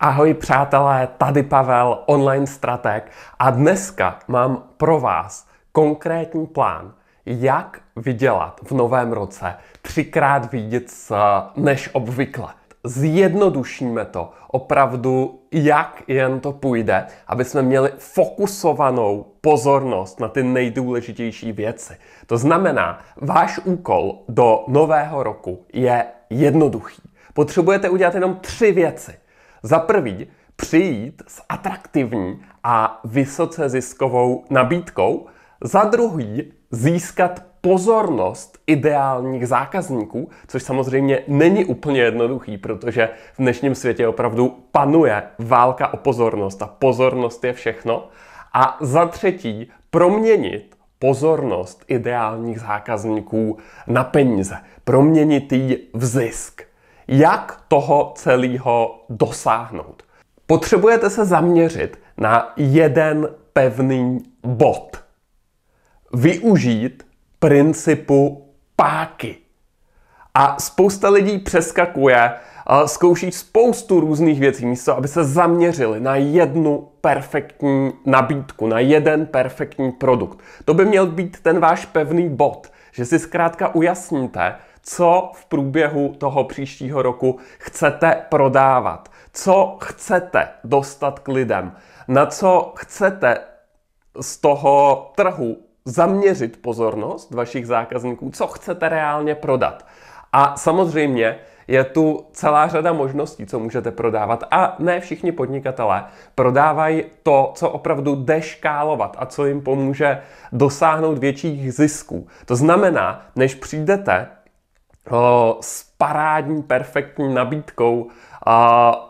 Ahoj přátelé, tady Pavel, online strateg a dneska mám pro vás konkrétní plán, jak vydělat v novém roce třikrát vidět eh, než obvykle. Zjednodušíme to opravdu, jak jen to půjde, aby jsme měli fokusovanou pozornost na ty nejdůležitější věci. To znamená, váš úkol do nového roku je jednoduchý. Potřebujete udělat jenom tři věci – za prvý, přijít s atraktivní a vysoce ziskovou nabídkou, za druhý získat pozornost ideálních zákazníků, což samozřejmě není úplně jednoduchý, protože v dnešním světě opravdu panuje válka o pozornost a pozornost je všechno. A za třetí proměnit pozornost ideálních zákazníků na peníze, proměnit jí v zisk jak toho celého dosáhnout. Potřebujete se zaměřit na jeden pevný bod. Využít principu páky. A spousta lidí přeskakuje, zkouší spoustu různých věcí místo, aby se zaměřili na jednu perfektní nabídku, na jeden perfektní produkt. To by měl být ten váš pevný bod, že si zkrátka ujasníte, co v průběhu toho příštího roku chcete prodávat, co chcete dostat k lidem, na co chcete z toho trhu zaměřit pozornost vašich zákazníků, co chcete reálně prodat. A samozřejmě je tu celá řada možností, co můžete prodávat. A ne všichni podnikatelé prodávají to, co opravdu jde škálovat a co jim pomůže dosáhnout větších zisků. To znamená, než přijdete Eh, s parádní, perfektní nabídkou eh,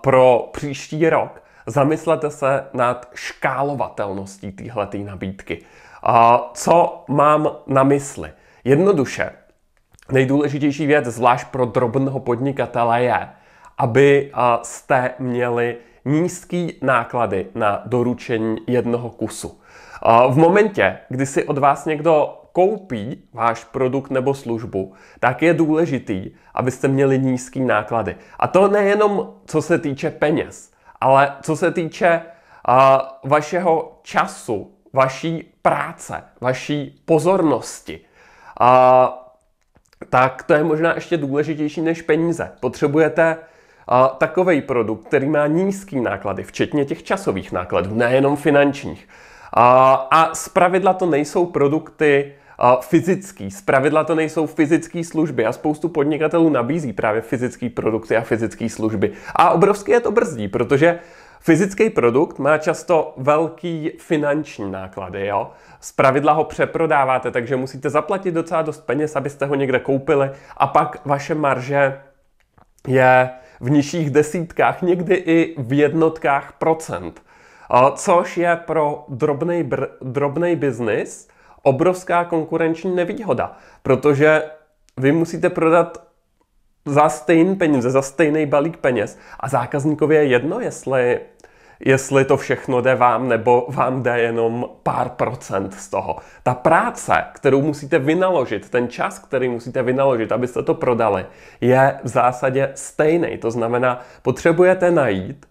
pro příští rok. Zamyslete se nad škálovatelností téhle nabídky. Eh, co mám na mysli? Jednoduše, nejdůležitější věc, zvlášť pro drobného podnikatele, je, aby jste měli nízký náklady na doručení jednoho kusu. V momentě, kdy si od vás někdo koupí váš produkt nebo službu, tak je důležitý, abyste měli nízký náklady. A to nejenom co se týče peněz, ale co se týče uh, vašeho času, vaší práce, vaší pozornosti. Uh, tak to je možná ještě důležitější než peníze. Potřebujete uh, takový produkt, který má nízký náklady, včetně těch časových nákladů, nejenom finančních. A, a zpravidla to nejsou produkty fyzický. pravidla to nejsou fyzické služby a spoustu podnikatelů nabízí právě fyzické produkty a fyzické služby. A obrovské je to brzdí, protože Fyzický produkt má často velký finanční náklady, jo. Z pravidla ho přeprodáváte, takže musíte zaplatit docela dost peněz, abyste ho někde koupili a pak vaše marže je v nižších desítkách, někdy i v jednotkách procent. Což je pro drobný, drobný biznis obrovská konkurenční nevýhoda, protože vy musíte prodat za stejný peníze, za stejný balík peněz a zákazníkovi je jedno, jestli, jestli to všechno jde vám nebo vám jde jenom pár procent z toho. Ta práce, kterou musíte vynaložit, ten čas, který musíte vynaložit, abyste to prodali, je v zásadě stejný. To znamená, potřebujete najít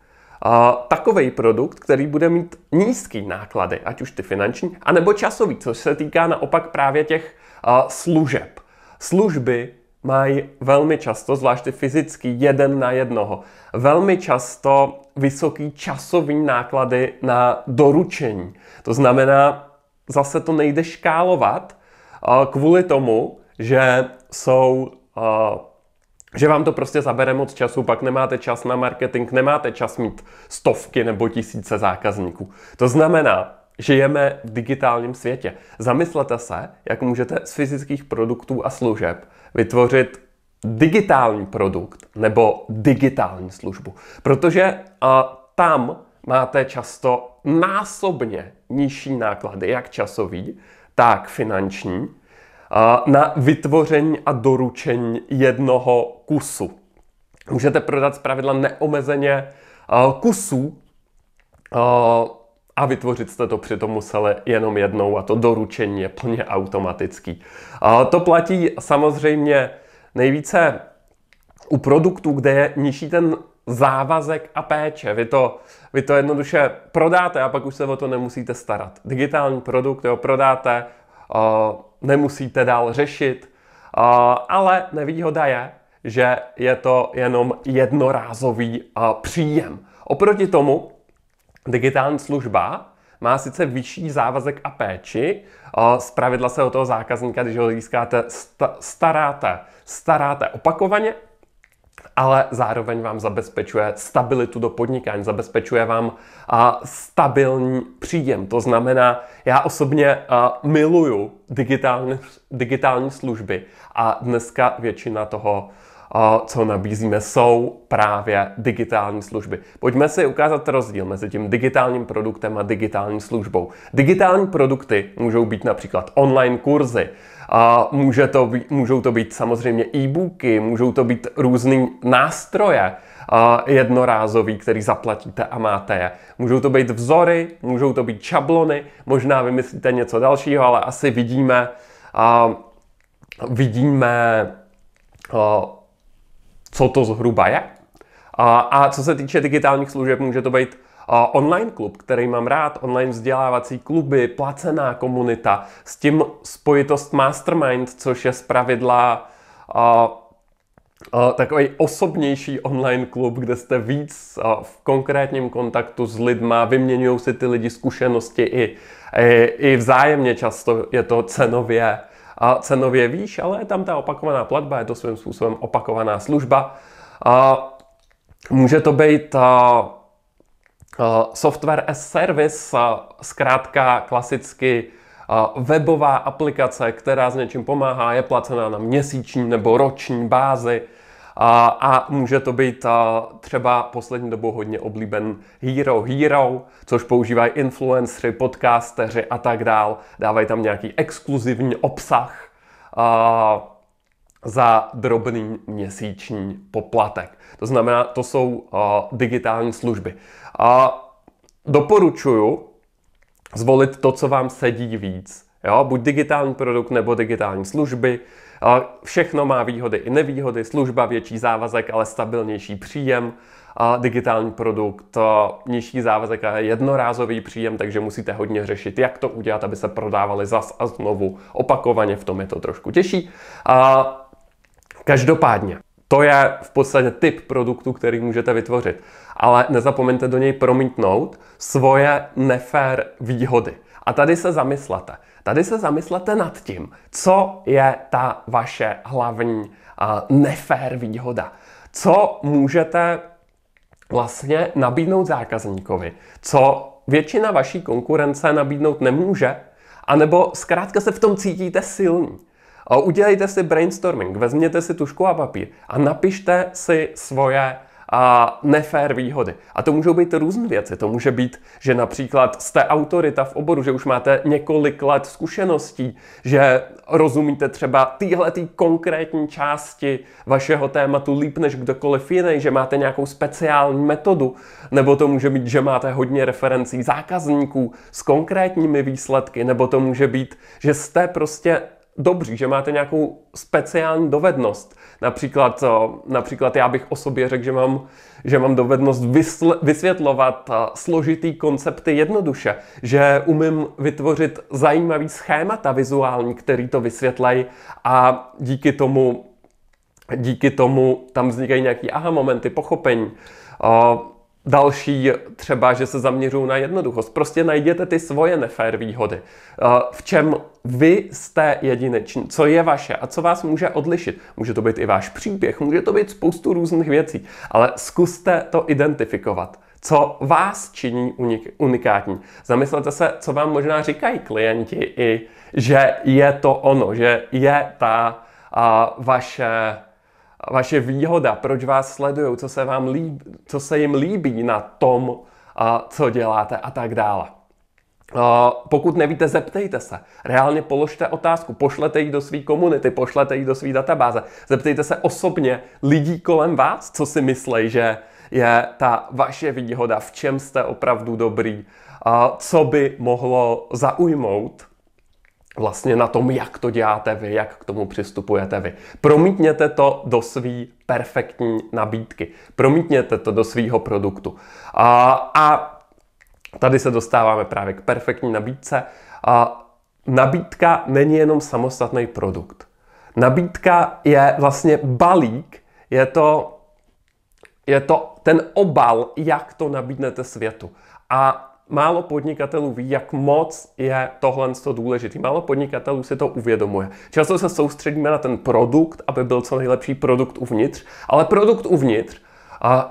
takový produkt, který bude mít nízký náklady, ať už ty finanční, anebo časový, což se týká naopak právě těch uh, služeb. Služby mají velmi často, zvlášť ty fyzicky, jeden na jednoho, velmi často vysoký časový náklady na doručení. To znamená, zase to nejde škálovat uh, kvůli tomu, že jsou že vám to prostě zabere moc času, pak nemáte čas na marketing, nemáte čas mít stovky nebo tisíce zákazníků. To znamená, žijeme v digitálním světě. Zamyslete se, jak můžete z fyzických produktů a služeb vytvořit digitální produkt nebo digitální službu. Protože a tam máte často násobně nižší náklady, jak časový, tak finanční, na vytvoření a doručení jednoho kusu. Můžete prodat zpravidla neomezeně eh, kusů eh, a vytvořit jste to přitom museli jenom jednou a to doručení je plně automatický. To platí samozřejmě nejvíce u produktů, kde je nižší ten závazek a péče. Vy to, vy to jednoduše prodáte a pak už se o to nemusíte starat. Digitální produkt, jo, prodáte, eh, nemusíte dál řešit, ale nevýhoda je, že je to jenom jednorázový příjem. Oproti tomu digitální služba má sice vyšší závazek a péči, z pravidla se o toho zákazníka, když ho získáte, staráte, staráte opakovaně, ale zároveň vám zabezpečuje stabilitu do podnikání, zabezpečuje vám stabilní příjem. To znamená, já osobně miluju digitální, digitální služby a dneska většina toho, co nabízíme, jsou právě digitální služby. Pojďme si ukázat rozdíl mezi tím digitálním produktem a digitální službou. Digitální produkty můžou být například online kurzy, a může to být, můžou to být samozřejmě e-booky, můžou to být různý nástroje jednorázový, který zaplatíte a máte je. Můžou to být vzory, můžou to být šablony, možná vymyslíte něco dalšího, ale asi vidíme, vidíme, co to zhruba je. A co se týče digitálních služeb, může to být online klub, který mám rád, online vzdělávací kluby, placená komunita, s tím spojitost mastermind, což je zpravidla takový osobnější online klub, kde jste víc v konkrétním kontaktu s lidma, vyměňují si ty lidi zkušenosti i, i, i vzájemně často je to cenově, cenově výš, ale je tam ta opakovaná platba, je to svým způsobem opakovaná služba. Může to být Eh, software as service, eh, zkrátka klasicky eh, webová aplikace, která s něčím pomáhá, je placená na měsíční nebo roční bázi a může to být třeba poslední dobou hodně oblíben Hero Hero, což používají influencery, podcasteři a tak dál. Dávají tam nějaký exkluzivní obsah za drobný měsíční poplatek. To znamená, to jsou digitální služby. A doporučuju zvolit to, co vám sedí víc. Jo? Buď digitální produkt nebo digitální služby. Všechno má výhody i nevýhody. Služba větší závazek, ale stabilnější příjem. A digitální produkt, nižší závazek a jednorázový příjem, takže musíte hodně řešit, jak to udělat, aby se prodávali zas a znovu opakovaně. V tom je to trošku těžší. A každopádně, to je v podstatě typ produktu, který můžete vytvořit ale nezapomeňte do něj promítnout svoje nefér výhody. A tady se zamyslete. Tady se zamyslete nad tím, co je ta vaše hlavní nefér výhoda. Co můžete vlastně nabídnout zákazníkovi, co většina vaší konkurence nabídnout nemůže, anebo zkrátka se v tom cítíte silní. Udělejte si brainstorming, vezměte si tušku a papír a napište si svoje a nefér výhody. A to můžou být různé věci. To může být, že například jste autorita v oboru, že už máte několik let zkušeností, že rozumíte třeba téhle konkrétní části vašeho tématu líp než kdokoliv jiný, že máte nějakou speciální metodu, nebo to může být, že máte hodně referencí zákazníků s konkrétními výsledky, nebo to může být, že jste prostě dobří, že máte nějakou speciální dovednost. Například, eh, například já bych o sobě řekl, že mám, že mám dovednost vysl- vysvětlovat eh, složitý koncepty jednoduše, že umím vytvořit zajímavý schémata vizuální, který to vysvětlají a díky tomu, díky tomu tam vznikají nějaký aha momenty, pochopení. Eh, Další třeba, že se zaměřují na jednoduchost. Prostě najděte ty svoje nefér výhody. Eh, v čem vy jste jedineční, co je vaše a co vás může odlišit. Může to být i váš příběh, může to být spoustu různých věcí, ale zkuste to identifikovat. Co vás činí unik- unikátní? Zamyslete se, co vám možná říkají klienti i, že je to ono, že je ta a, eh, vaše vaše výhoda, proč vás sledují, co se, vám líb, co se jim líbí na tom, co děláte a tak dále. Pokud nevíte, zeptejte se. Reálně položte otázku, pošlete ji do své komunity, pošlete ji do své databáze. Zeptejte se osobně lidí kolem vás, co si myslí, že je ta vaše výhoda, v čem jste opravdu dobrý, co by mohlo zaujmout vlastně na tom, jak to děláte vy, jak k tomu přistupujete vy. Promítněte to do svý perfektní nabídky. Promítněte to do svýho produktu. A, a tady se dostáváme právě k perfektní nabídce. A nabídka není jenom samostatný produkt. Nabídka je vlastně balík, je to, je to ten obal, jak to nabídnete světu. A málo podnikatelů ví, jak moc je tohle to důležitý. Málo podnikatelů si to uvědomuje. Často se soustředíme na ten produkt, aby byl co nejlepší produkt uvnitř, ale produkt uvnitř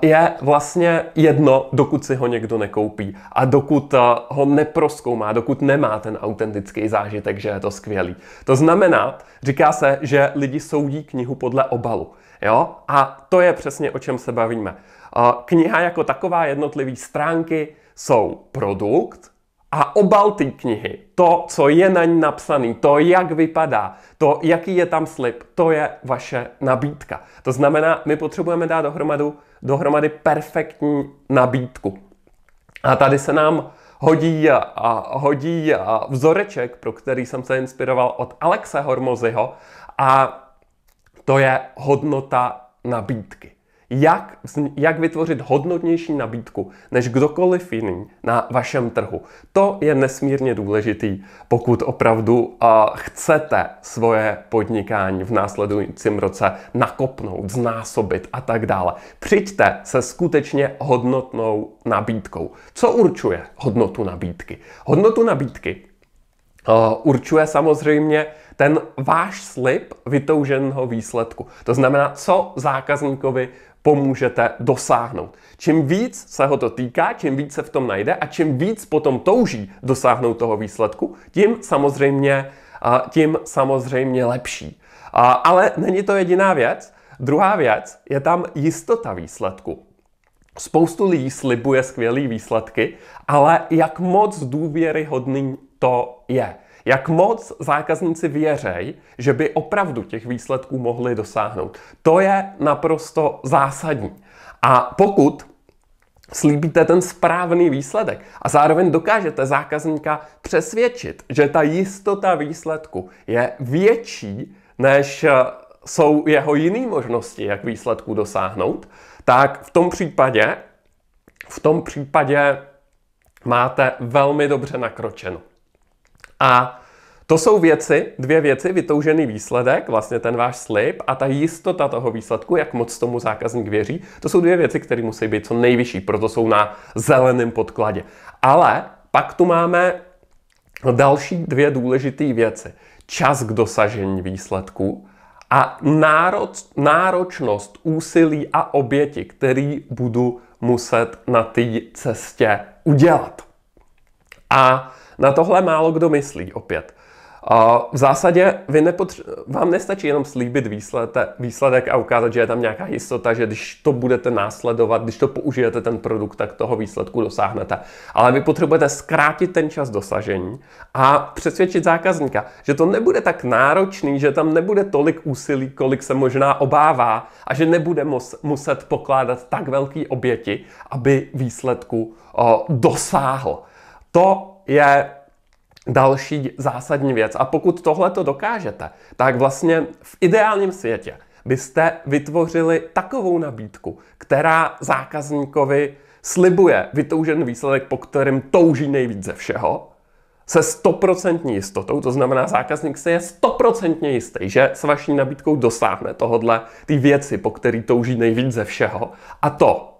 je vlastně jedno, dokud si ho někdo nekoupí a dokud ho neproskoumá, dokud nemá ten autentický zážitek, že je to skvělý. To znamená, říká se, že lidi soudí knihu podle obalu. Jo? A to je přesně o čem se bavíme. Kniha jako taková, jednotlivý stránky, jsou produkt a obal té knihy. To, co je na ní napsaný, to, jak vypadá, to, jaký je tam slib, to je vaše nabídka. To znamená, my potřebujeme dát dohromady, dohromady perfektní nabídku. A tady se nám hodí, a, hodí a vzoreček, pro který jsem se inspiroval od Alexe Hormozyho a to je hodnota nabídky jak, jak vytvořit hodnotnější nabídku než kdokoliv jiný na vašem trhu. To je nesmírně důležitý, pokud opravdu a, chcete svoje podnikání v následujícím roce nakopnout, znásobit a tak dále. Přijďte se skutečně hodnotnou nabídkou. Co určuje hodnotu nabídky? Hodnotu nabídky a, určuje samozřejmě ten váš slib vytouženého výsledku. To znamená, co zákazníkovi pomůžete dosáhnout. Čím víc se ho to týká, čím víc se v tom najde a čím víc potom touží dosáhnout toho výsledku, tím samozřejmě, tím samozřejmě lepší. Ale není to jediná věc. Druhá věc je tam jistota výsledku. Spoustu lidí slibuje skvělé výsledky, ale jak moc důvěryhodný to je. Jak moc zákazníci věřej, že by opravdu těch výsledků mohli dosáhnout. To je naprosto zásadní. A pokud slíbíte ten správný výsledek a zároveň dokážete zákazníka přesvědčit, že ta jistota výsledku je větší, než eh, jsou jeho jiné možnosti, jak výsledku dosáhnout, tak v tom případě, v tom případě máte velmi dobře nakročeno. A to jsou věci, dvě věci, vytoužený výsledek, vlastně ten váš slib a ta jistota toho výsledku, jak moc tomu zákazník věří, to jsou dvě věci, které musí být co nejvyšší, proto jsou na zeleném podkladě. Ale pak tu máme další dvě důležité věci. Čas k dosažení výsledků a nároc, náročnost úsilí a oběti, který budu muset na té cestě udělat. A na tohle málo kdo myslí opět. V zásadě vy nepotře- vám nestačí jenom slíbit výsledek, a ukázat, že je tam nějaká jistota, že když to budete následovat, když to použijete ten produkt, tak toho výsledku dosáhnete. Ale vy potřebujete zkrátit ten čas dosažení a přesvědčit zákazníka, že to nebude tak náročný, že tam nebude tolik úsilí, kolik se možná obává a že nebude mus- muset pokládat tak velký oběti, aby výsledku o, dosáhl. To je další zásadní věc. A pokud tohle to dokážete, tak vlastně v ideálním světě byste vytvořili takovou nabídku, která zákazníkovi slibuje vytoužený výsledek, po kterém touží nejvíc ze všeho, se stoprocentní jistotou, to znamená zákazník se je stoprocentně jistý, že s vaší nabídkou dosáhne tohodle ty věci, po který touží nejvíc ze všeho a to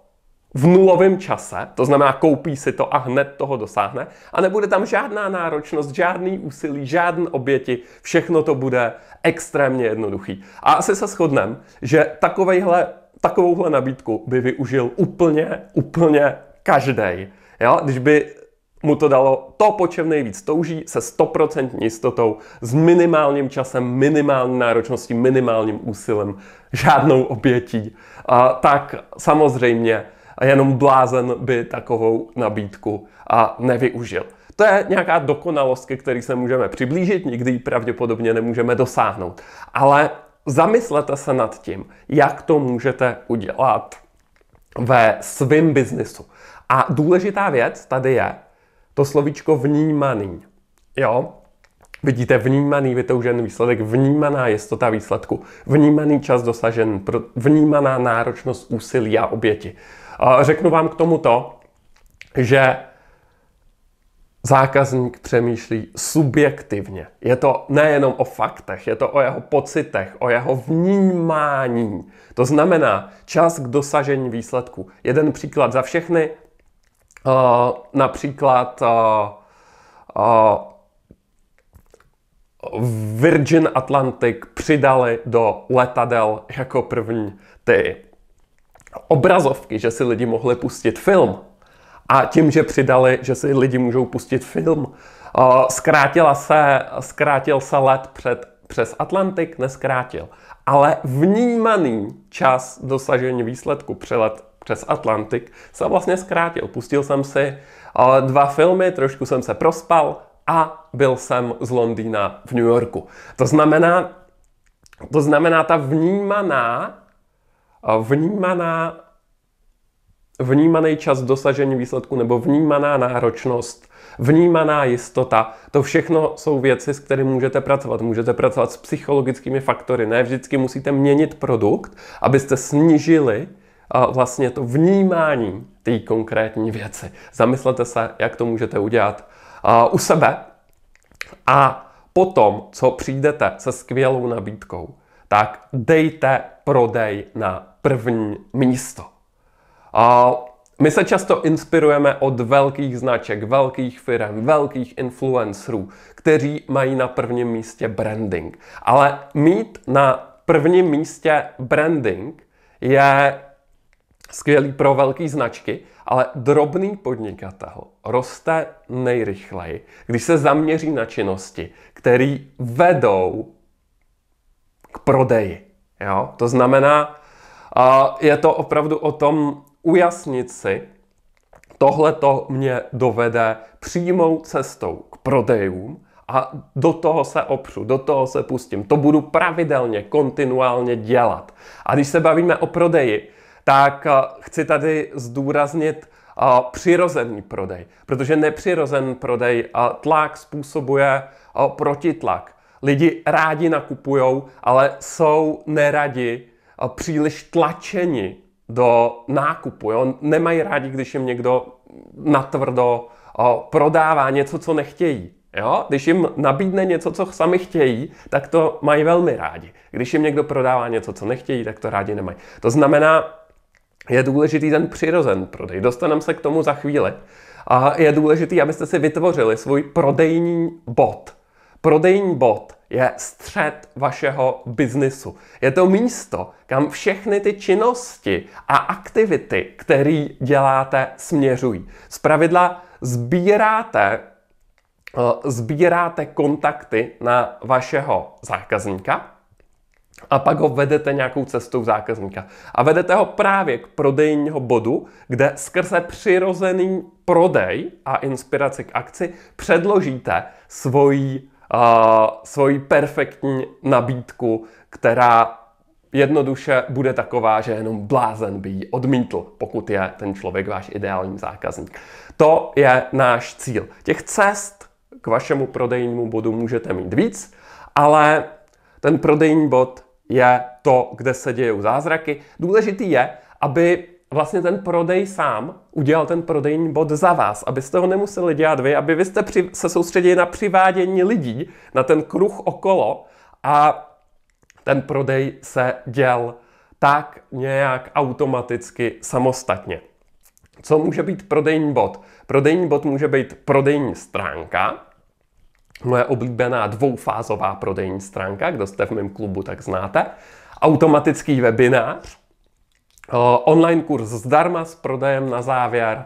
v nulovém čase, to znamená koupí si to a hned toho dosáhne a nebude tam žádná náročnost, žádný úsilí, žádné oběti, všechno to bude extrémně jednoduchý. A asi se shodneme, že takovejhle, takovouhle nabídku by využil úplně, úplně každý. Jo? Když by mu to dalo to, po čem nejvíc touží, se stoprocentní jistotou, s minimálním časem, minimální náročností, minimálním úsilem, žádnou obětí, a tak samozřejmě a jenom blázen by takovou nabídku a nevyužil. To je nějaká dokonalost, ke který se můžeme přiblížit, nikdy ji pravděpodobně nemůžeme dosáhnout. Ale zamyslete se nad tím, jak to můžete udělat ve svém biznisu. A důležitá věc tady je to slovíčko vnímaný. Jo? Vidíte vnímaný vytoužený výsledek, vnímaná jistota výsledku, vnímaný čas dosažen, vnímaná náročnost úsilí a oběti řeknu vám k tomu to, že zákazník přemýšlí subjektivně. Je to nejenom o faktech, je to o jeho pocitech, o jeho vnímání. To znamená čas k dosažení výsledku. Jeden příklad za všechny, eh, například eh, eh, Virgin Atlantic přidali do letadel jako první ty obrazovky, že si lidi mohli pustit film. A tím, že přidali, že si lidi můžou pustit film, zkrátila se, zkrátil se let před, přes Atlantik, neskrátil. Ale vnímaný čas dosažení výsledku přelet přes Atlantik se vlastně zkrátil. Pustil jsem si dva filmy, trošku jsem se prospal a byl jsem z Londýna v New Yorku. To znamená, to znamená ta vnímaná vnímaná, vnímaný čas dosažení výsledku nebo vnímaná náročnost, vnímaná jistota, to všechno jsou věci, s kterými můžete pracovat. Můžete pracovat s psychologickými faktory. Ne vždycky musíte měnit produkt, abyste snížili vlastně to vnímání té konkrétní věci. Zamyslete se, jak to můžete udělat u sebe a potom, co přijdete se skvělou nabídkou, tak dejte prodej na první místo. A my se často inspirujeme od velkých značek, velkých firm, velkých influencerů, kteří mají na prvním místě branding. Ale mít na prvním místě branding je skvělý pro velké značky, ale drobný podnikatel roste nejrychleji, když se zaměří na činnosti, které vedou k prodeji. Jo? To znamená, je to opravdu o tom ujasnit si, tohle to mě dovede přímou cestou k prodejům a do toho se opřu, do toho se pustím. To budu pravidelně, kontinuálně dělat. A když se bavíme o prodeji, tak chci tady zdůraznit přirozený prodej, protože nepřirozený prodej tlak způsobuje protitlak. Lidi rádi nakupujou, ale jsou neradi příliš tlačeni do nákupu. Jo? Nemají rádi, když jim někdo natvrdo prodává něco, co nechtějí. Jo? Když jim nabídne něco, co sami chtějí, tak to mají velmi rádi. Když jim někdo prodává něco, co nechtějí, tak to rádi nemají. To znamená, je důležitý ten přirozen prodej. Dostaneme se k tomu za chvíli. A je důležitý, abyste si vytvořili svůj prodejní bod – Prodejní bod je střed vašeho biznisu. Je to místo, kam všechny ty činnosti a aktivity, které děláte, směřují. Zpravidla sbíráte eh, sbíráte kontakty na vašeho zákazníka a pak ho vedete nějakou cestou zákazníka. A vedete ho právě k prodejního bodu, kde skrze přirozený prodej a inspiraci k akci předložíte svoji svoji perfektní nabídku, která jednoduše bude taková, že jenom blázen by ji odmítl, pokud je ten člověk váš ideální zákazník. To je náš cíl. Těch cest k vašemu prodejnímu bodu můžete mít víc, ale ten prodejní bod je to, kde se dějou zázraky. Důležitý je, aby vlastně ten prodej sám udělal ten prodejní bod za vás, abyste ho nemuseli dělat vy, aby vy jste při, se soustředili na přivádění lidí, na ten kruh okolo a ten prodej se děl tak nějak automaticky samostatně. Co může být prodejní bod? Prodejní bod může být prodejní stránka, moje oblíbená dvoufázová prodejní stránka, kdo jste v mém klubu, tak znáte, automatický webinář, Eh, online kurz zdarma s prodejem na závěr,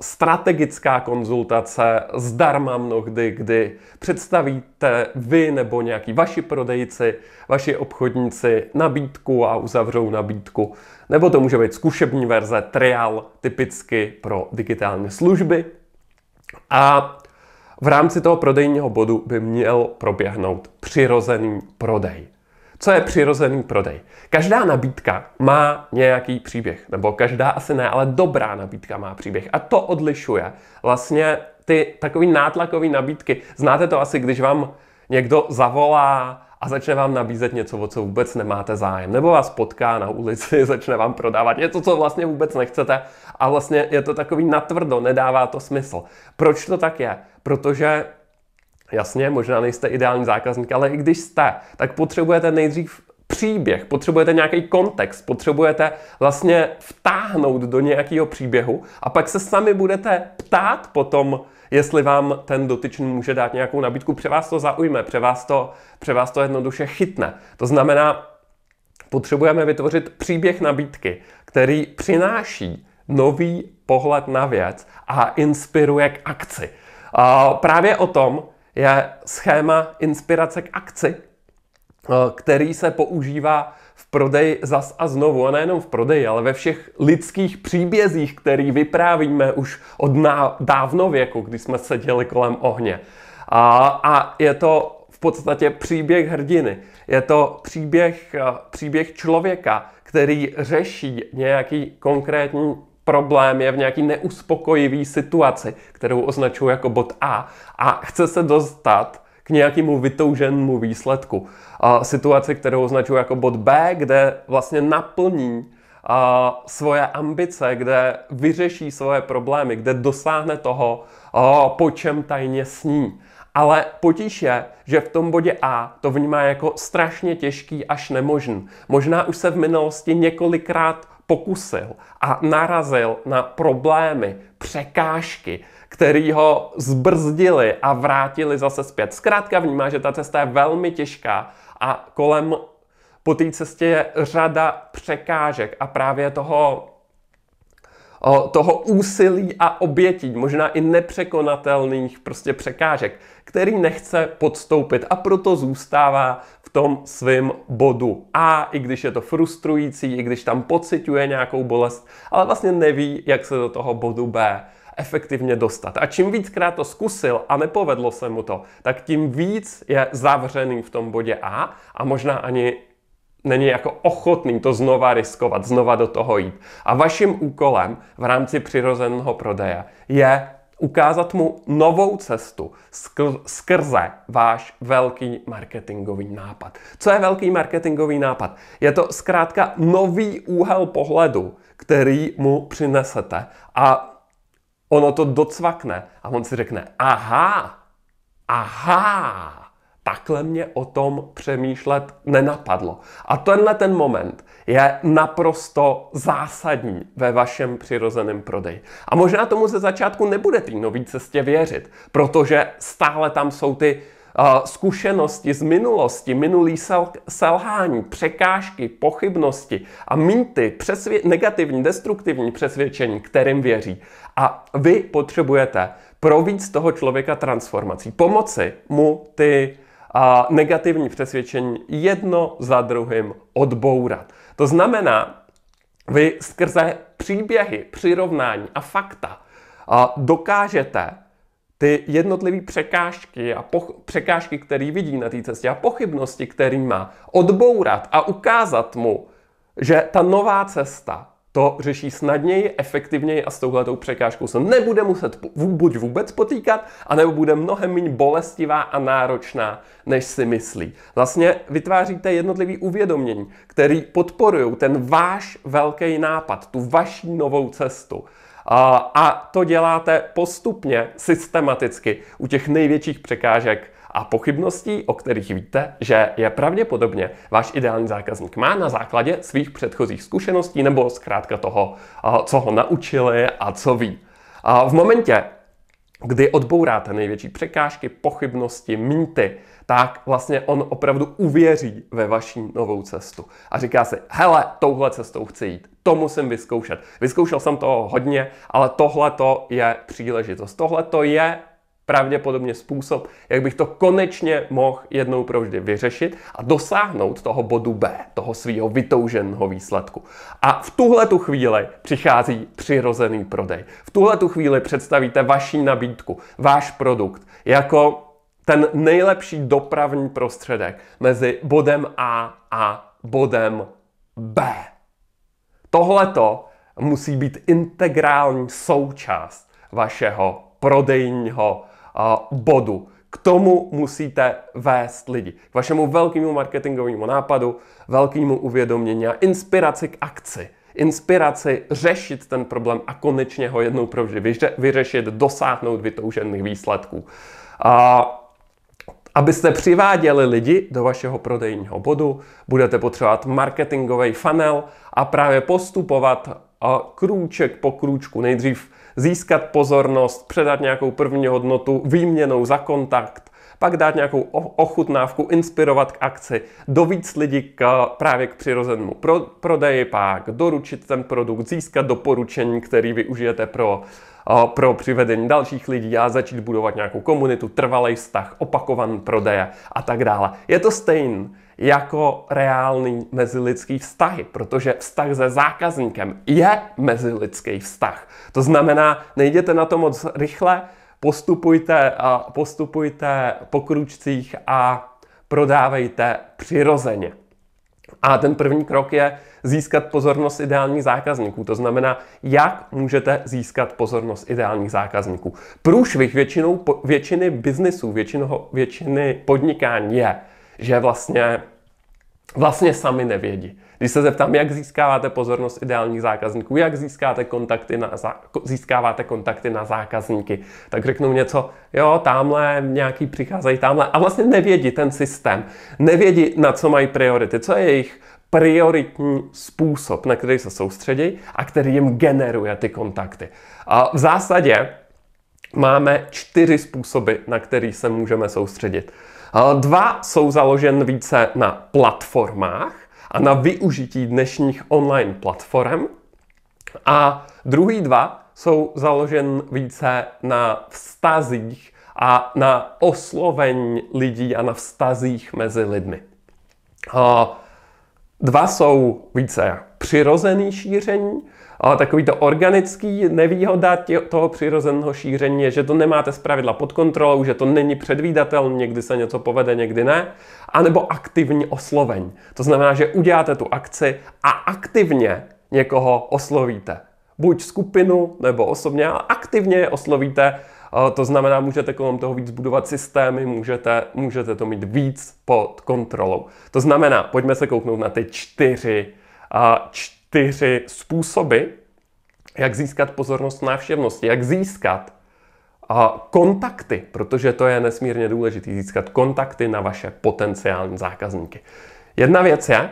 strategická konzultace zdarma mnohdy, kdy představíte vy nebo nějaký vaši prodejci, vaši obchodníci nabídku a uzavřou nabídku. Nebo to může být zkušební verze, trial, typicky pro digitální služby. A v rámci toho prodejního bodu by měl proběhnout přirozený prodej. Co je přirozený prodej? Každá nabídka má nějaký příběh, nebo každá asi ne, ale dobrá nabídka má příběh. A to odlišuje vlastně ty takový nátlakový nabídky. Znáte to asi, když vám někdo zavolá a začne vám nabízet něco, o co vůbec nemáte zájem. Nebo vás potká na ulici, začne vám prodávat něco, co vlastně vůbec nechcete a vlastně je to takový natvrdo, nedává to smysl. Proč to tak je? Protože Jasně, možná nejste ideální zákazník, ale i když jste, tak potřebujete nejdřív příběh, potřebujete nějaký kontext, potřebujete vlastně vtáhnout do nějakého příběhu a pak se sami budete ptát potom, jestli vám ten dotyčný může dát nějakou nabídku, pře vás to zaujme, pře vás to, pře vás to jednoduše chytne. To znamená, potřebujeme vytvořit příběh nabídky, který přináší nový pohled na věc a inspiruje k akci. A právě o tom je schéma inspirace k akci, eh, který se používá v prodeji zas a znovu. A nejenom v prodeji, ale ve všech lidských příbězích, který vyprávíme už od dávno věku, kdy jsme seděli kolem ohně. A, a je to v podstatě příběh hrdiny. Je to příběh, eh, příběh člověka, který řeší nějaký konkrétní problém je v nějaký neuspokojivý situaci, kterou označuji jako bod A a chce se dostat k nějakému vytouženému výsledku. A situaci, kterou označuji jako bod B, kde vlastně naplní a svoje ambice, kde vyřeší svoje problémy, kde dosáhne toho, a, po čem tajně sní. Ale potíž je, že v tom bodě A to vnímá jako strašně těžký až nemožný. Možná už se v minulosti několikrát pokusil a narazil na problémy, překážky, který ho zbrzdili a vrátili zase zpět. Zkrátka vnímá, že ta cesta je velmi těžká a kolem po té cestě je řada překážek a právě toho, toho úsilí a obětí, možná i nepřekonatelných prostě překážek, který nechce podstoupit a proto zůstává v tom svém bodu A, i když je to frustrující, i když tam pociťuje nějakou bolest, ale vlastně neví, jak se do toho bodu B efektivně dostat. A čím víckrát to zkusil a nepovedlo se mu to, tak tím víc je zavřený v tom bodě A a možná ani není jako ochotný to znova riskovat, znova do toho jít. A vaším úkolem v rámci přirozeného prodeje je ukázat mu novou cestu skrze váš velký marketingový nápad. Co je velký marketingový nápad? Je to zkrátka nový úhel pohledu, který mu přinesete a ono to docvakne a on si řekne aha, aha, takhle mě o tom přemýšlet nenapadlo. A tenhle ten moment je naprosto zásadní ve vašem přirozeném prodeji. A možná tomu ze začátku nebude té nový cestě věřit, protože stále tam jsou ty uh, zkušenosti z minulosti, minulý sel- selhání, překážky, pochybnosti a mýty, přesvě- negativní, destruktivní přesvědčení, kterým věří. A vy potřebujete víc toho člověka transformací, pomoci mu ty a negativní přesvědčení jedno za druhým odbourat. To znamená, vy skrze příběhy, přirovnání a fakta a dokážete ty jednotlivé překážky a poch- překážky, které vidí na té cestě a pochybnosti, které má, odbourat a ukázat mu, že ta nová cesta to řeší snadněji, efektivněji a s touhletou překážkou se nebude muset buď vůbec potýkat, anebo bude mnohem méně bolestivá a náročná, než si myslí. Vlastně vytváříte jednotlivý uvědomění, který podporují ten váš velký nápad, tu vaši novou cestu. A to děláte postupně, systematicky u těch největších překážek a pochybností, o kterých víte, že je pravděpodobně váš ideální zákazník má na základě svých předchozích zkušeností nebo zkrátka toho, eh, co ho naučili a co ví. A v momentě, kdy odbouráte největší překážky, pochybnosti, mýty, tak vlastně on opravdu uvěří ve vaší novou cestu. A říká si, hele, touhle cestou chci jít, to musím vyzkoušet. Vyzkoušel jsem toho hodně, ale tohle to je příležitost. Tohle to je pravděpodobně způsob, jak bych to konečně mohl jednou provždy vyřešit a dosáhnout toho bodu B, toho svého vytouženého výsledku. A v tuhle tu chvíli přichází přirozený prodej. V tuhle tu chvíli představíte vaši nabídku, váš produkt jako ten nejlepší dopravní prostředek mezi bodem A a bodem B. Tohleto musí být integrální součást vašeho prodejního bodu. K tomu musíte vést lidi. K vašemu velkému marketingovému nápadu, velkému uvědomění a inspiraci k akci. Inspiraci řešit ten problém a konečně ho jednou provždy vyřešit, dosáhnout vytoužených výsledků. A Abyste přiváděli lidi do vašeho prodejního bodu, budete potřebovat marketingový funnel a právě postupovat krůček po krůčku. Nejdřív získat pozornost, předat nějakou první hodnotu výměnou za kontakt, pak dát nějakou ochutnávku, inspirovat k akci, dovíc lidi k, právě k přirozenému pro, prodeji, pak doručit ten produkt, získat doporučení, který využijete pro, pro přivedení dalších lidí a začít budovat nějakou komunitu, trvalý vztah, opakovaný prodeje a tak dále. Je to stejný jako reálný mezilidský vztahy, protože vztah se zákazníkem je mezilidský vztah. To znamená, nejděte na to moc rychle, postupujte, postupujte po kručcích a prodávejte přirozeně. A ten první krok je získat pozornost ideálních zákazníků. To znamená, jak můžete získat pozornost ideálních zákazníků. Průšvih většinou, většiny biznisů, většinu, většiny podnikání je, že vlastně vlastně sami nevědí. Když se zeptám, jak získáváte pozornost ideálních zákazníků, jak získáte kontakty na, získáváte kontakty na zákazníky, tak řeknou něco, jo, tamhle nějaký přicházejí, tamhle. A vlastně nevědí ten systém, nevědí, na co mají priority, co je jejich prioritní způsob, na který se soustředí a který jim generuje ty kontakty. A v zásadě máme čtyři způsoby, na který se můžeme soustředit. Eh, dva jsou založen více na platformách a na využití dnešních online platform. A druhý dva jsou založen více na vztazích a na oslovení lidí a na vztazích mezi lidmi. Eh, dva jsou více přirozený šíření ale takový to organický nevýhoda tě, toho přirozeného šíření je, že to nemáte zpravidla pod kontrolou, že to není předvídatel, někdy se něco povede, někdy ne. A nebo aktivní osloveň. To znamená, že uděláte tu akci a aktivně někoho oslovíte. Buď skupinu nebo osobně, ale aktivně je oslovíte eh, to znamená, můžete kolem toho víc budovat systémy, můžete, můžete to mít víc pod kontrolou. To znamená, pojďme se kouknout na ty čtyři, eh, čtyři čtyři způsoby, jak získat pozornost návštěvnosti, jak získat a kontakty, protože to je nesmírně důležité, získat kontakty na vaše potenciální zákazníky. Jedna věc je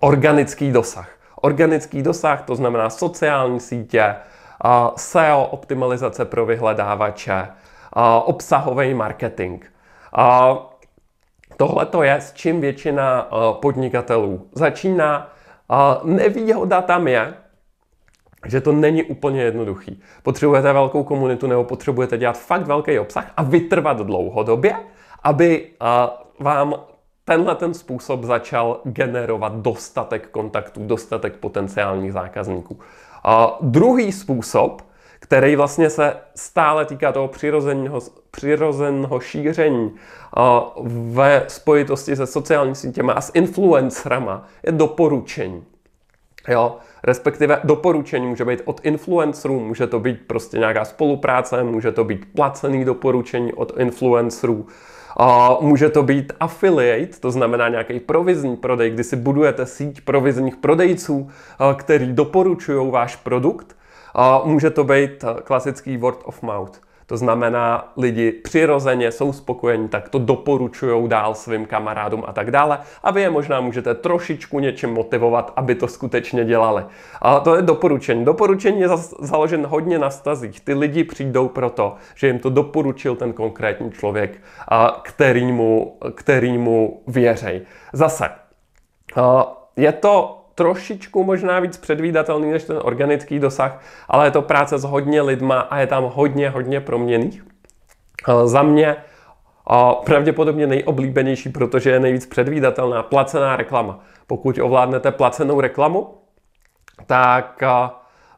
organický dosah. Organický dosah, to znamená sociální sítě, SEO, optimalizace pro vyhledávače, obsahový marketing. Tohle to je, s čím většina podnikatelů začíná a nevýhoda tam je, že to není úplně jednoduchý. Potřebujete velkou komunitu nebo potřebujete dělat fakt velký obsah a vytrvat dlouhodobě, aby vám tenhle ten způsob začal generovat dostatek kontaktů, dostatek potenciálních zákazníků. A druhý způsob který vlastně se stále týká toho přirozeného, přirozeného šíření a ve spojitosti se sociálními sítěma a s influencerama, je doporučení. Jo? Respektive doporučení může být od influencerů, může to být prostě nějaká spolupráce, může to být placený doporučení od influencerů. A může to být affiliate, to znamená nějaký provizní prodej, kdy si budujete síť provizních prodejců, který doporučují váš produkt a může to být klasický word of mouth. To znamená, lidi přirozeně jsou spokojení, tak to doporučují dál svým kamarádům a tak dále. A vy je možná můžete trošičku něčím motivovat, aby to skutečně dělali. A to je doporučení. Doporučení je založen hodně na stazích. Ty lidi přijdou proto, že jim to doporučil ten konkrétní člověk, kterýmu, kterýmu věřej. Zase, je to trošičku možná víc předvídatelný než ten organický dosah, ale je to práce s hodně lidma a je tam hodně, hodně proměných. Eh, za mě pravděpodobně nejoblíbenější, protože je nejvíc předvídatelná placená reklama. Pokud ovládnete placenou reklamu, tak eh,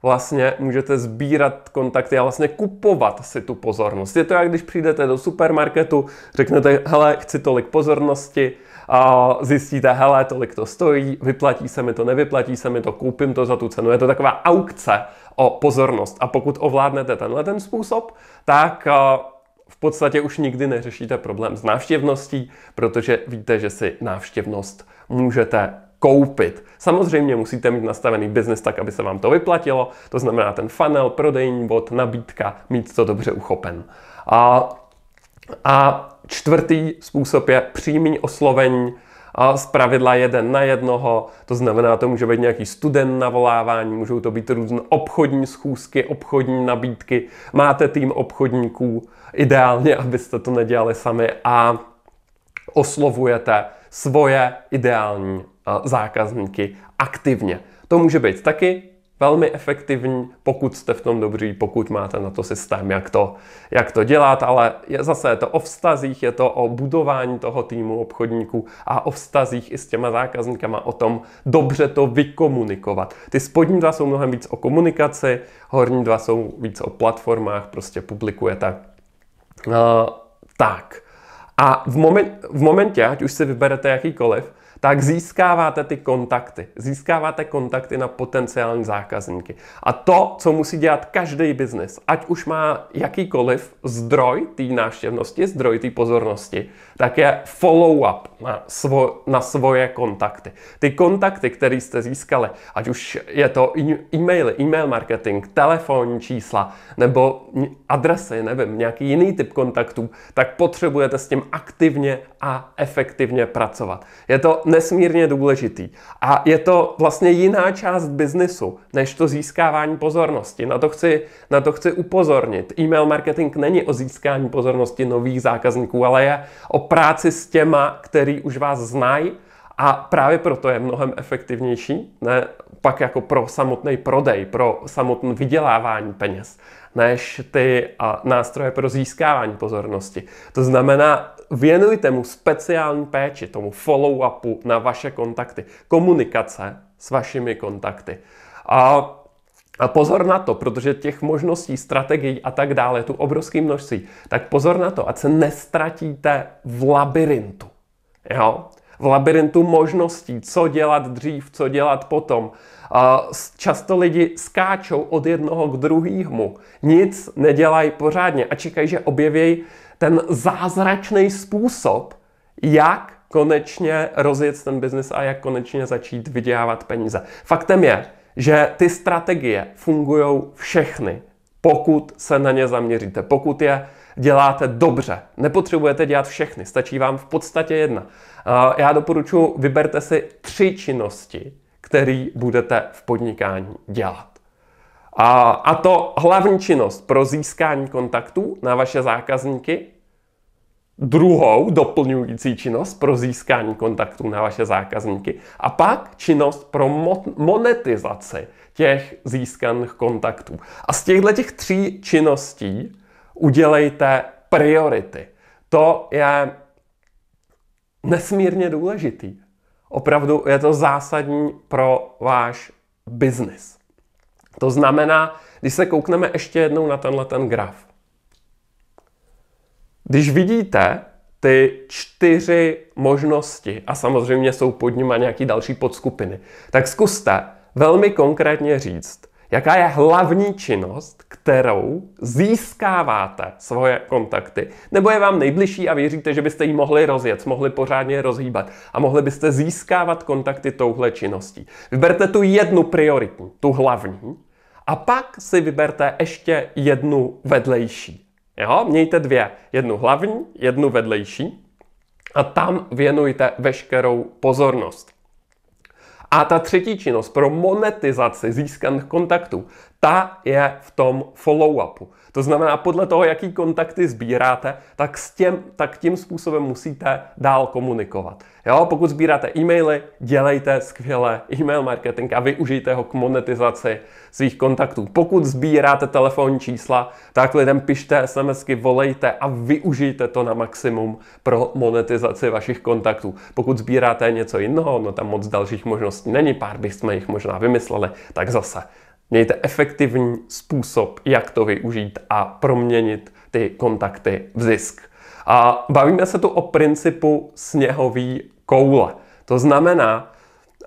vlastně můžete sbírat kontakty a vlastně kupovat si tu pozornost. Je to jak když přijdete do supermarketu, řeknete, hele, chci tolik pozornosti, a zjistíte, hele, tolik to stojí, vyplatí se mi to, nevyplatí se mi to, koupím to za tu cenu. Je to taková aukce o pozornost. A pokud ovládnete tenhle ten způsob, tak eh, v podstatě už nikdy neřešíte problém s návštěvností, protože víte, že si návštěvnost můžete koupit. Samozřejmě musíte mít nastavený biznis tak, aby se vám to vyplatilo, to znamená ten funnel, prodejní bod, nabídka, mít to dobře uchopen. A, a čtvrtý způsob je přímý oslovení a z pravidla jeden na jednoho, to znamená, to může být nějaký student navolávání, můžou to být různé obchodní schůzky, obchodní nabídky, máte tým obchodníků, ideálně, abyste to nedělali sami a oslovujete svoje ideální zákazníky aktivně. To může být taky velmi efektivní, pokud jste v tom dobří, pokud máte na to systém, jak to, jak to dělat, ale je zase je to o vztazích, je to o budování toho týmu obchodníků a o vztazích i s těma zákazníkama, o tom dobře to vykomunikovat. Ty spodní dva jsou mnohem víc o komunikaci, horní dva jsou víc o platformách, prostě publikujete. Uh, tak. A v, momen, v momentě, ať už si vyberete jakýkoliv, tak získáváte ty kontakty. Získáváte kontakty na potenciální zákazníky. A to, co musí dělat každý biznis, ať už má jakýkoliv zdroj té návštěvnosti, zdroj té pozornosti, tak je follow-up na, svo, na svoje kontakty. Ty kontakty, které jste získali, ať už je to e-maily, e-mail marketing, telefonní čísla nebo adresy, nevím, nějaký jiný typ kontaktů, tak potřebujete s tím aktivně a efektivně pracovat. Je to nesmírně důležitý a je to vlastně jiná část biznisu, než to získávání pozornosti. Na to chci, na to chci upozornit. E-mail marketing není o získání pozornosti nových zákazníků, ale je o práci s těma, který už vás znají a právě proto je mnohem efektivnější, ne, pak jako pro samotný prodej, pro samotné vydělávání peněz, než ty a, nástroje pro získávání pozornosti. To znamená, věnujte mu speciální péči, tomu follow-upu na vaše kontakty, komunikace s vašimi kontakty. A a pozor na to, protože těch možností, strategií a tak dále tu obrovský množství. Tak pozor na to, ať se nestratíte v labirintu. Jo? V labirintu možností, co dělat dřív, co dělat potom. často lidi skáčou od jednoho k druhému. Nic nedělají pořádně a čekají, že objeví ten zázračný způsob, jak konečně rozjet ten biznis a jak konečně začít vydělávat peníze. Faktem je, že ty strategie fungují všechny, pokud se na ně zaměříte, pokud je děláte dobře. Nepotřebujete dělat všechny, stačí vám v podstatě jedna. Já doporučuji, vyberte si tři činnosti, které budete v podnikání dělat. A, to hlavní činnost pro získání kontaktů na vaše zákazníky, druhou doplňující činnost pro získání kontaktů na vaše zákazníky a pak činnost pro monetizaci těch získaných kontaktů. A z těchto těch tří činností udělejte priority. To je nesmírně důležitý. Opravdu je to zásadní pro váš biznis. To znamená, když se koukneme ještě jednou na tenhle ten graf, když vidíte ty čtyři možnosti, a samozřejmě jsou pod nimi nějaké další podskupiny, tak zkuste velmi konkrétně říct, jaká je hlavní činnost, kterou získáváte svoje kontakty, nebo je vám nejbližší a věříte, že byste ji mohli rozjet, mohli pořádně rozhýbat a mohli byste získávat kontakty touhle činností. Vyberte tu jednu prioritní, tu hlavní, a pak si vyberte ještě jednu vedlejší. Jo? Mějte dvě, jednu hlavní, jednu vedlejší a tam věnujte veškerou pozornost. A ta třetí činnost pro monetizaci získaných kontaktů, ta je v tom follow-upu. To znamená, podle toho, jaký kontakty sbíráte, tak, s těm, tak tím způsobem musíte dál komunikovat. Jo, pokud sbíráte e-maily, dělejte skvěle e-mail marketing a využijte ho k monetizaci svých kontaktů. Pokud sbíráte telefonní čísla, tak lidem pište SMSky, volejte a využijte to na maximum pro monetizaci vašich kontaktů. Pokud sbíráte něco jiného, no tam moc dalších možností není, pár bych jsme jich možná vymysleli, tak zase Mějte efektivní způsob, jak to využít a proměnit ty kontakty v zisk. A bavíme se tu o principu sněhový koule. To znamená,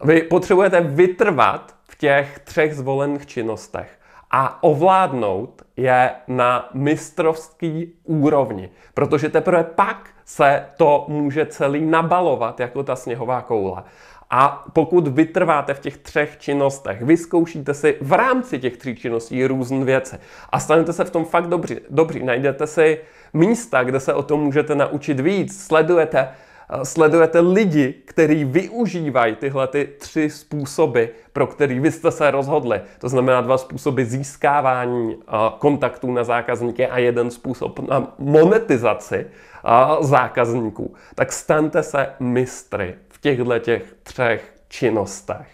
vy potřebujete vytrvat v těch třech zvolených činnostech a ovládnout je na mistrovský úrovni, protože teprve pak se to může celý nabalovat jako ta sněhová koule. A pokud vytrváte v těch třech činnostech, vyzkoušíte si v rámci těch tří činností různé věci a stanete se v tom fakt dobří, dobří. Najdete si místa, kde se o tom můžete naučit víc, sledujete, eh, sledujete lidi, kteří využívají tyhle ty tři způsoby, pro který vy jste se rozhodli. To znamená dva způsoby získávání eh, kontaktů na zákazníky a jeden způsob na monetizaci eh, zákazníků. Tak stante se mistry těchto těch třech činnostech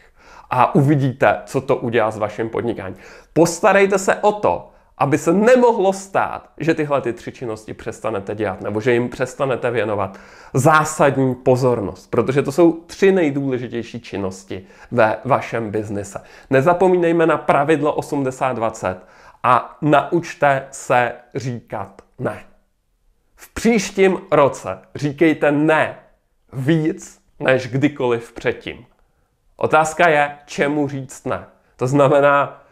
a uvidíte, co to udělá s vaším podnikáním. Postarejte se o to, aby se nemohlo stát, že tyhle ty tři činnosti přestanete dělat nebo že jim přestanete věnovat zásadní pozornost, protože to jsou tři nejdůležitější činnosti ve vašem biznise. Nezapomínejme na pravidlo 80-20 a naučte se říkat ne. V příštím roce říkejte ne víc než kdykoliv předtím. Otázka je, čemu říct ne. To znamená,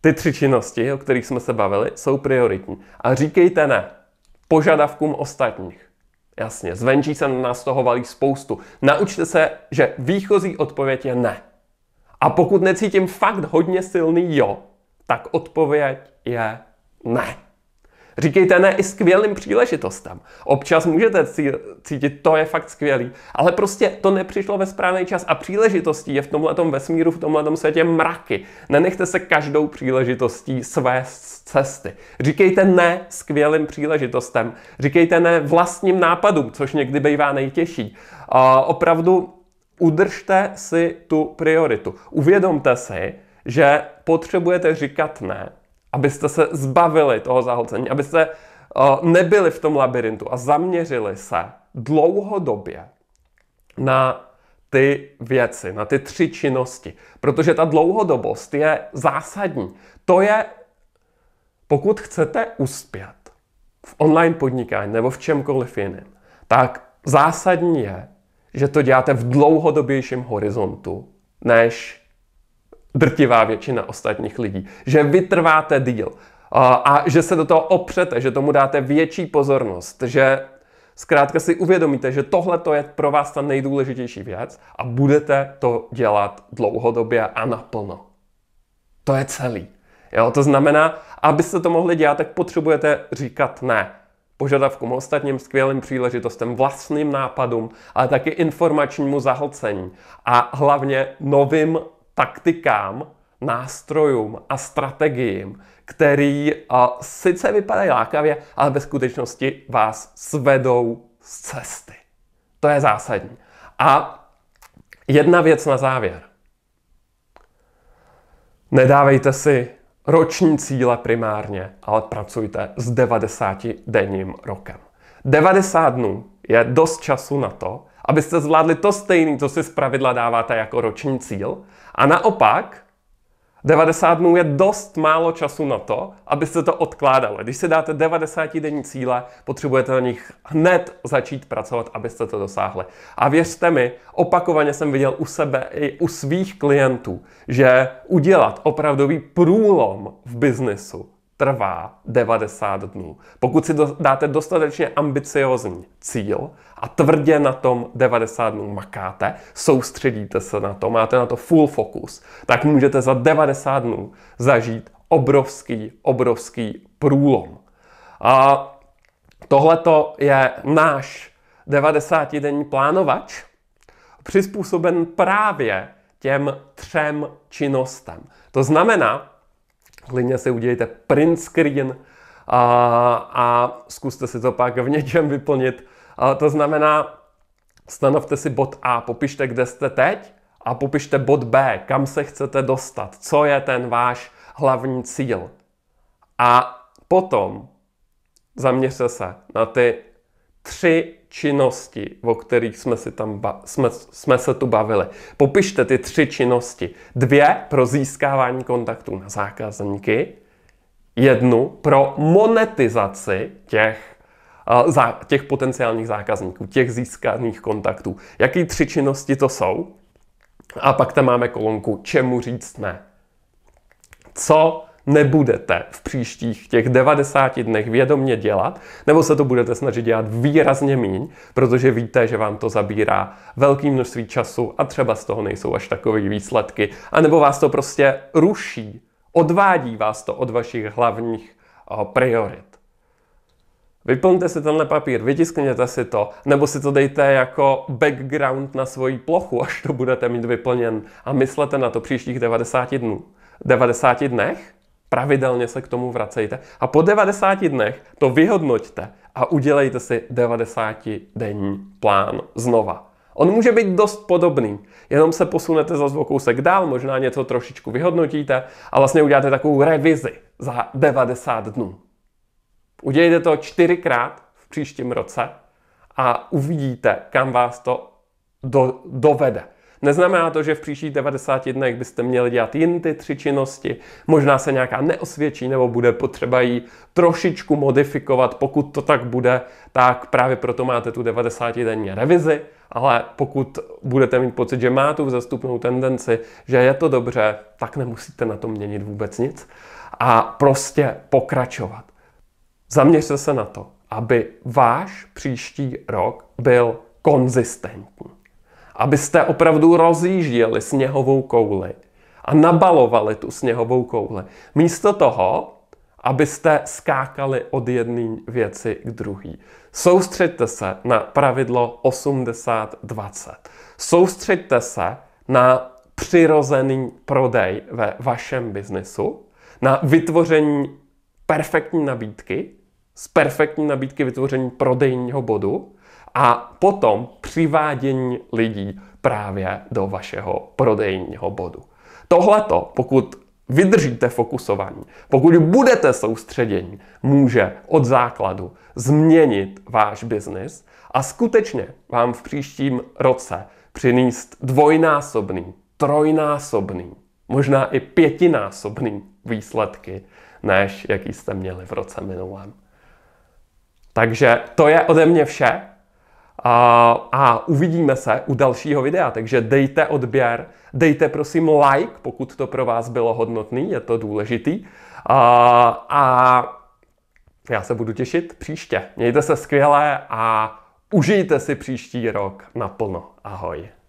ty tři činnosti, o kterých jsme se bavili, jsou prioritní. A říkejte ne požadavkům ostatních. Jasně, zvenčí se na nás toho valí spoustu. Naučte se, že výchozí odpověď je ne. A pokud necítím fakt hodně silný jo, tak odpověď je ne. Říkejte ne i skvělým příležitostem. Občas můžete cítit, to je fakt skvělý, ale prostě to nepřišlo ve správný čas a příležitostí je v tomhle vesmíru, v tomhle světě mraky. Nenechte se každou příležitostí své cesty. Říkejte ne skvělým příležitostem. Říkejte ne vlastním nápadům, což někdy bývá nejtěžší. A opravdu udržte si tu prioritu. Uvědomte si, že potřebujete říkat ne, abyste se zbavili toho zahlcení, abyste eh, nebyli v tom labirintu a zaměřili se dlouhodobě na ty věci, na ty tři činnosti. Protože ta dlouhodobost je zásadní. To je, pokud chcete uspět v online podnikání nebo v čemkoliv jiném, tak zásadní je, že to děláte v dlouhodobějším horizontu, než drtivá většina ostatních lidí. Že vytrváte díl a že se do toho opřete, že tomu dáte větší pozornost, že zkrátka si uvědomíte, že tohle to je pro vás ta nejdůležitější věc a budete to dělat dlouhodobě a naplno. To je celý. Jo, to znamená, abyste to mohli dělat, tak potřebujete říkat ne požadavkům ostatním, skvělým příležitostem, vlastním nápadům, ale taky informačnímu zahlcení a hlavně novým taktikám, nástrojům a strategiím, který a, sice vypadají lákavě, ale ve skutečnosti vás svedou z cesty. To je zásadní. A jedna věc na závěr. Nedávejte si roční cíle primárně, ale pracujte s 90 denním rokem. 90 dnů je dost času na to, abyste zvládli to stejné, co si zpravidla dáváte jako roční cíl, a naopak, 90 dnů je dost málo času na to, abyste to odkládali. Když si dáte 90 denní cíle, potřebujete na nich hned začít pracovat, abyste to dosáhli. A věřte mi, opakovaně jsem viděl u sebe i u svých klientů, že udělat opravdový průlom v biznesu trvá 90 dnů. Pokud si dáte dostatečně ambiciozní cíl a tvrdě na tom 90 dnů makáte, soustředíte se na to, máte na to full focus, tak můžete za 90 dnů zažít obrovský, obrovský průlom. A tohleto je náš 90-denní plánovač, přizpůsoben právě těm třem činnostem. To znamená, klidně si udělejte print screen a, a zkuste si to pak v něčem vyplnit. A to znamená, stanovte si bod A, popište, kde jste teď a popište bod B, kam se chcete dostat, co je ten váš hlavní cíl. A potom zaměřte se na ty tři činnosti, o kterých jsme, si tam ba- jsme, jsme se tu bavili. Popište ty tři činnosti. Dvě pro získávání kontaktů na zákazníky, jednu pro monetizaci těch, uh, za, těch potenciálních zákazníků, těch získaných kontaktů. Jaký tři činnosti to jsou? A pak tam máme kolonku, čemu říct ne. Co nebudete v příštích těch 90 dnech vědomně dělat, nebo se to budete snažit dělat výrazně míň, protože víte, že vám to zabírá velké množství času a třeba z toho nejsou až takové výsledky, anebo vás to prostě ruší, odvádí vás to od vašich hlavních eh, priorit. Vyplňte si tenhle papír, vytiskněte si to, nebo si to dejte jako background na svoji plochu, až to budete mít vyplněn a myslete na to příštích 90 dnů. 90 dnech pravidelně se k tomu vracejte a po 90 dnech to vyhodnoťte a udělejte si 90-denní plán znova. On může být dost podobný, jenom se posunete za o kousek dál, možná něco trošičku vyhodnotíte a vlastně uděláte takovou revizi za 90 dnů. Udělejte to čtyřikrát v příštím roce a uvidíte, kam vás to do, dovede. Neznamená to, že v příštích 90 dnech byste měli dělat jen ty tři činnosti. Možná se nějaká neosvědčí nebo bude potřeba ji trošičku modifikovat. Pokud to tak bude, tak právě proto máte tu 90 denní revizi. Ale pokud budete mít pocit, že má tu vzestupnou tendenci, že je to dobře, tak nemusíte na to měnit vůbec nic. A prostě pokračovat. Zaměřte se na to, aby váš příští rok byl konzistentní abyste opravdu rozjížděli sněhovou kouli a nabalovali tu sněhovou kouli. Místo toho, abyste skákali od jedné věci k druhé. Soustřeďte se na pravidlo 80-20. Soustřeďte se na přirozený prodej ve vašem biznesu, na vytvoření perfektní nabídky, z perfektní nabídky vytvoření prodejního bodu a potom přivádění lidí právě do vašeho prodejního bodu. Tohleto, pokud vydržíte fokusování, pokud budete soustředění, může od základu změnit váš biznis a skutečně vám v příštím roce přinést dvojnásobný, trojnásobný, možná i pětinásobný výsledky, než jaký jste měli v roce minulém. Takže to je ode mě vše. A, a uvidíme se u dalšího videa, takže dejte odběr, dejte prosím like, pokud to pro vás bylo hodnotný, je to důležitý. A, a já se budu těšit příště. Mějte se skvěle a užijte si příští rok naplno. Ahoj.